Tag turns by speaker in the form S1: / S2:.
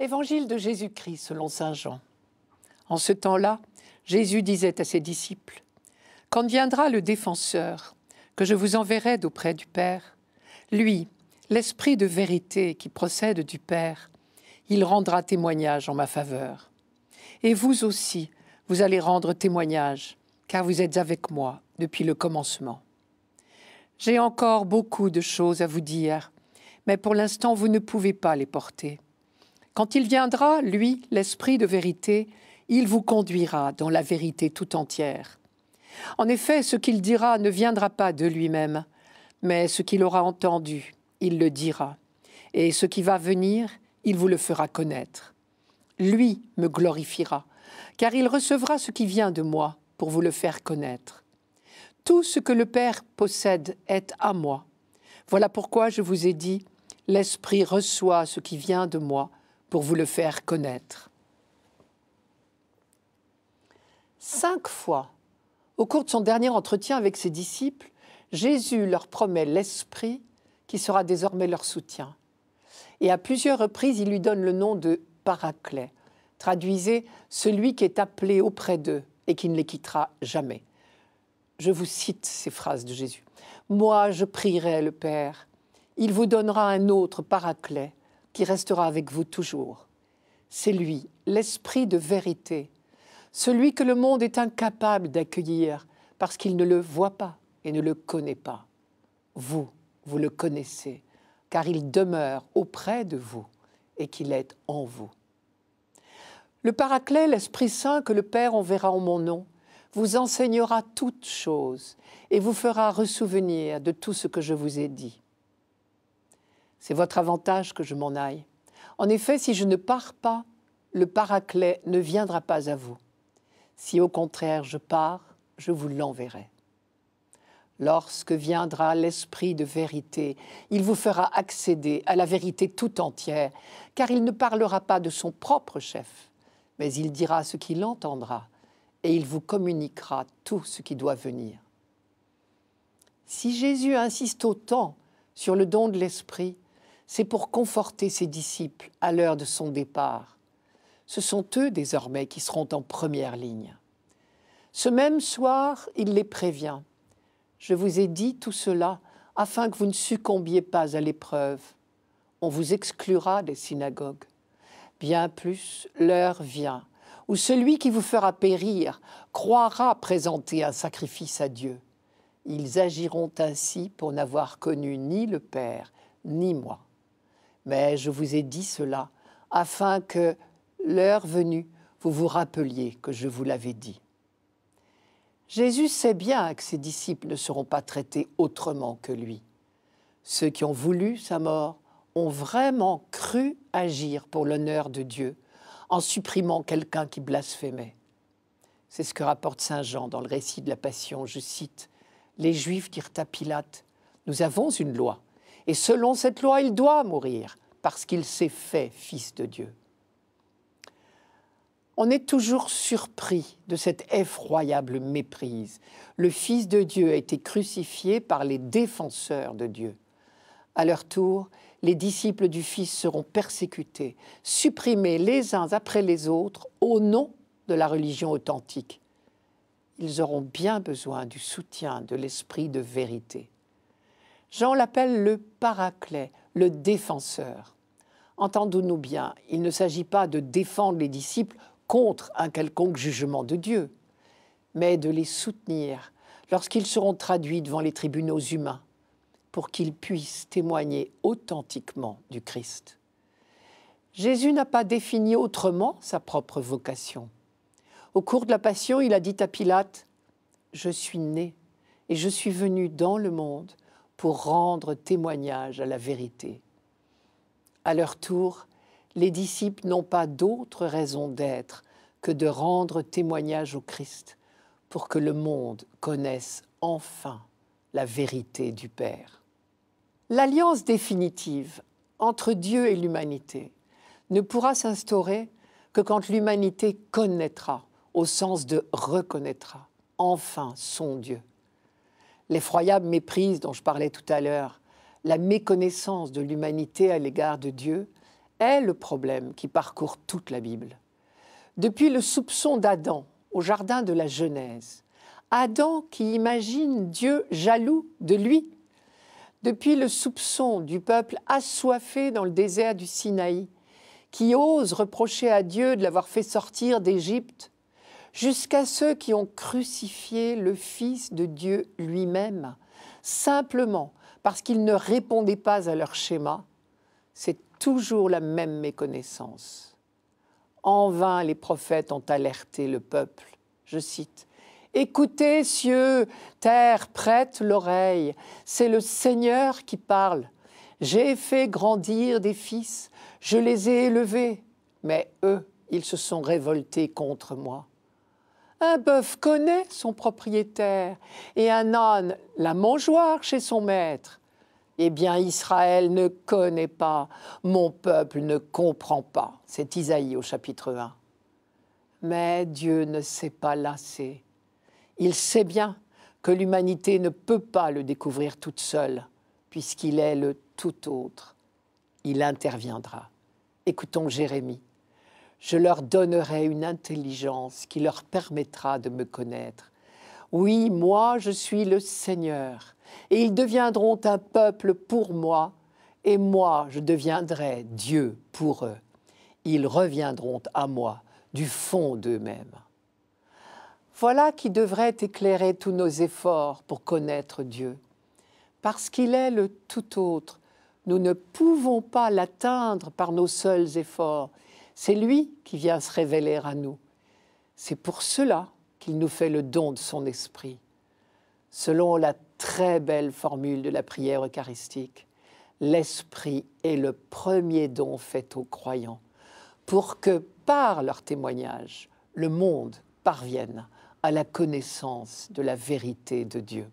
S1: Évangile de Jésus-Christ selon Saint Jean. En ce temps-là, Jésus disait à ses disciples, Quand viendra le défenseur, que je vous enverrai d'auprès du Père, lui, l'Esprit de vérité qui procède du Père, il rendra témoignage en ma faveur. Et vous aussi, vous allez rendre témoignage, car vous êtes avec moi depuis le commencement. J'ai encore beaucoup de choses à vous dire, mais pour l'instant vous ne pouvez pas les porter. Quand il viendra, lui, l'Esprit de vérité, il vous conduira dans la vérité tout entière. En effet, ce qu'il dira ne viendra pas de lui-même, mais ce qu'il aura entendu, il le dira. Et ce qui va venir, il vous le fera connaître. Lui me glorifiera, car il recevra ce qui vient de moi pour vous le faire connaître. Tout ce que le Père possède est à moi. Voilà pourquoi je vous ai dit, l'Esprit reçoit ce qui vient de moi pour vous le faire connaître. Cinq fois, au cours de son dernier entretien avec ses disciples, Jésus leur promet l'Esprit qui sera désormais leur soutien. Et à plusieurs reprises, il lui donne le nom de Paraclet. Traduisez celui qui est appelé auprès d'eux et qui ne les quittera jamais. Je vous cite ces phrases de Jésus. Moi, je prierai le Père. Il vous donnera un autre Paraclet qui restera avec vous toujours. C'est lui, l'Esprit de vérité, celui que le monde est incapable d'accueillir parce qu'il ne le voit pas et ne le connaît pas. Vous, vous le connaissez, car il demeure auprès de vous et qu'il est en vous. Le Paraclet, l'Esprit Saint que le Père enverra en mon nom, vous enseignera toutes choses et vous fera ressouvenir de tout ce que je vous ai dit. C'est votre avantage que je m'en aille. En effet, si je ne pars pas, le paraclet ne viendra pas à vous. Si au contraire je pars, je vous l'enverrai. Lorsque viendra l'Esprit de vérité, il vous fera accéder à la vérité tout entière, car il ne parlera pas de son propre chef, mais il dira ce qu'il entendra, et il vous communiquera tout ce qui doit venir. Si Jésus insiste autant sur le don de l'Esprit, c'est pour conforter ses disciples à l'heure de son départ. Ce sont eux désormais qui seront en première ligne. Ce même soir, il les prévient. Je vous ai dit tout cela afin que vous ne succombiez pas à l'épreuve. On vous exclura des synagogues. Bien plus, l'heure vient où celui qui vous fera périr croira présenter un sacrifice à Dieu. Ils agiront ainsi pour n'avoir connu ni le Père, ni moi. Mais je vous ai dit cela afin que, l'heure venue, vous vous rappeliez que je vous l'avais dit. Jésus sait bien que ses disciples ne seront pas traités autrement que lui. Ceux qui ont voulu sa mort ont vraiment cru agir pour l'honneur de Dieu en supprimant quelqu'un qui blasphémait. C'est ce que rapporte Saint Jean dans le récit de la Passion. Je cite Les Juifs dirent à Pilate Nous avons une loi, et selon cette loi, il doit mourir parce qu'il s'est fait fils de Dieu. On est toujours surpris de cette effroyable méprise. Le Fils de Dieu a été crucifié par les défenseurs de Dieu. À leur tour, les disciples du Fils seront persécutés, supprimés les uns après les autres au nom de la religion authentique. Ils auront bien besoin du soutien de l'Esprit de vérité. Jean l'appelle le paraclet, le défenseur. Entendons-nous bien, il ne s'agit pas de défendre les disciples contre un quelconque jugement de Dieu, mais de les soutenir lorsqu'ils seront traduits devant les tribunaux humains, pour qu'ils puissent témoigner authentiquement du Christ. Jésus n'a pas défini autrement sa propre vocation. Au cours de la Passion, il a dit à Pilate, Je suis né et je suis venu dans le monde pour rendre témoignage à la vérité. À leur tour, les disciples n'ont pas d'autre raison d'être que de rendre témoignage au Christ pour que le monde connaisse enfin la vérité du Père. L'alliance définitive entre Dieu et l'humanité ne pourra s'instaurer que quand l'humanité connaîtra, au sens de reconnaîtra, enfin son Dieu l'effroyable méprise dont je parlais tout à l'heure, la méconnaissance de l'humanité à l'égard de Dieu, est le problème qui parcourt toute la Bible. Depuis le soupçon d'Adam au jardin de la Genèse, Adam qui imagine Dieu jaloux de lui, depuis le soupçon du peuple assoiffé dans le désert du Sinaï, qui ose reprocher à Dieu de l'avoir fait sortir d'Égypte jusqu'à ceux qui ont crucifié le Fils de Dieu lui-même, simplement parce qu'il ne répondait pas à leur schéma, c'est toujours la même méconnaissance. En vain les prophètes ont alerté le peuple. Je cite. Écoutez, cieux, terre, prête l'oreille, c'est le Seigneur qui parle. J'ai fait grandir des fils, je les ai élevés, mais eux, ils se sont révoltés contre moi. Un bœuf connaît son propriétaire et un âne la mangeoire chez son maître. Eh bien, Israël ne connaît pas, mon peuple ne comprend pas. C'est Isaïe au chapitre 1. Mais Dieu ne s'est pas lassé. Il sait bien que l'humanité ne peut pas le découvrir toute seule, puisqu'il est le tout autre. Il interviendra. Écoutons Jérémie je leur donnerai une intelligence qui leur permettra de me connaître. Oui, moi je suis le Seigneur, et ils deviendront un peuple pour moi, et moi je deviendrai Dieu pour eux. Ils reviendront à moi du fond d'eux-mêmes. Voilà qui devrait éclairer tous nos efforts pour connaître Dieu. Parce qu'il est le tout autre, nous ne pouvons pas l'atteindre par nos seuls efforts. C'est lui qui vient se révéler à nous. C'est pour cela qu'il nous fait le don de son esprit. Selon la très belle formule de la prière eucharistique, l'esprit est le premier don fait aux croyants pour que par leur témoignage, le monde parvienne à la connaissance de la vérité de Dieu.